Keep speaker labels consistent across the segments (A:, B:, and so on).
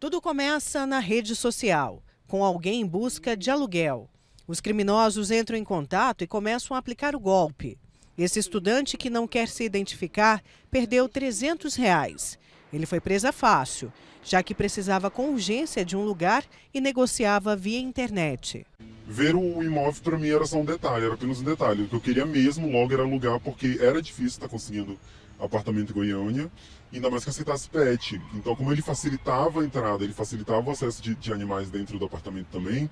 A: Tudo começa na rede social, com alguém em busca de aluguel. Os criminosos entram em contato e começam a aplicar o golpe. Esse estudante que não quer se identificar perdeu 300 reais. Ele foi presa fácil, já que precisava com urgência de um lugar e negociava via internet.
B: Ver o imóvel para mim era só um detalhe, era apenas um detalhe. O que eu queria mesmo logo era alugar, porque era difícil estar tá conseguindo apartamento em Goiânia, ainda mais que aceitasse pet. Então, como ele facilitava a entrada, ele facilitava o acesso de, de animais dentro do apartamento também,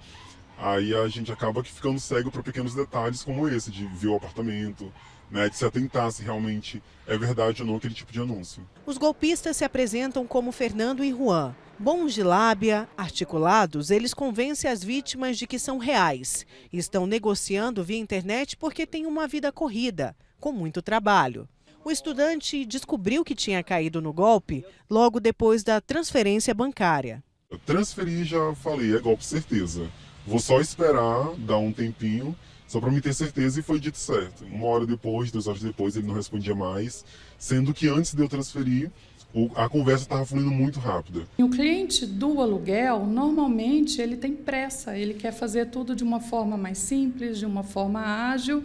B: Aí a gente acaba ficando cego para pequenos detalhes como esse, de ver o apartamento, né, de se atentar se realmente é verdade ou não aquele tipo de anúncio.
A: Os golpistas se apresentam como Fernando e Juan. Bons de lábia, articulados, eles convencem as vítimas de que são reais. Estão negociando via internet porque têm uma vida corrida, com muito trabalho. O estudante descobriu que tinha caído no golpe logo depois da transferência bancária.
B: Transferir, já falei, é golpe certeza. Vou só esperar, dar um tempinho, só para me ter certeza e foi dito certo. Uma hora depois, duas horas depois, ele não respondia mais, sendo que antes de eu transferir, a conversa estava fluindo muito rápida.
C: O cliente do aluguel, normalmente, ele tem pressa, ele quer fazer tudo de uma forma mais simples, de uma forma ágil,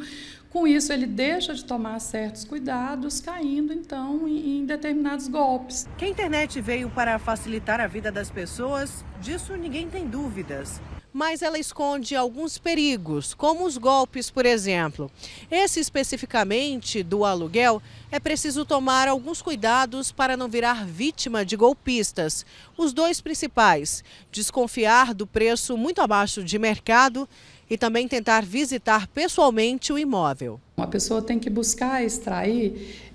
C: com isso, ele deixa de tomar certos cuidados, caindo então em, determinados golpes. Que a internet veio para facilitar
A: a vida das pessoas, disso ninguém tem dúvidas. Mas ela esconde alguns perigos, como os golpes, por exemplo. Esse especificamente do aluguel, é preciso tomar alguns cuidados para não virar vítima de golpistas. Os dois principais: desconfiar do preço muito abaixo de mercado
C: e também tentar visitar pessoalmente o imóvel. Uma pessoa tem que buscar extrair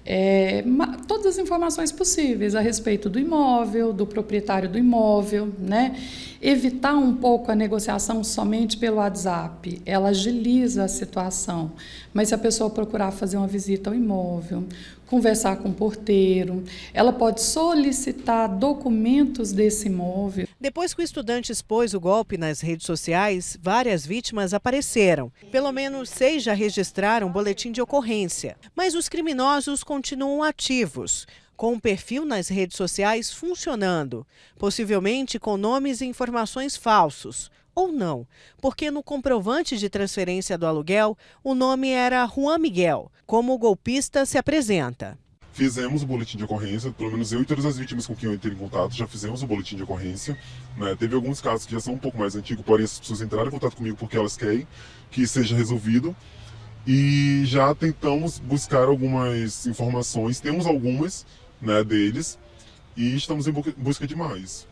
C: é, todas as informações possíveis a respeito do imóvel, do proprietário do imóvel, né? Evitar um pouco a negociação somente pelo WhatsApp. Ela agiliza a situação. Mas se a pessoa procurar fazer uma visita ao imóvel, conversar com o porteiro, ela pode solicitar documentos desse imóvel
A: depois que o estudante expôs o golpe nas redes sociais, várias vítimas apareceram. Pelo menos seis já registraram boletim de ocorrência. Mas os criminosos continuam ativos com um perfil nas redes sociais funcionando, possivelmente com nomes e informações falsos, ou não, porque no comprovante de transferência do aluguel o nome era Juan Miguel, como o golpista se apresenta
B: fizemos o boletim de ocorrência, pelo menos eu e todas as vítimas com quem eu entrei em contato já fizemos o boletim de ocorrência. Né? Teve alguns casos que já são um pouco mais antigos, porém as pessoas entraram em contato comigo porque elas querem que seja resolvido. E já tentamos buscar algumas informações, temos algumas né, deles, e estamos em busca de mais.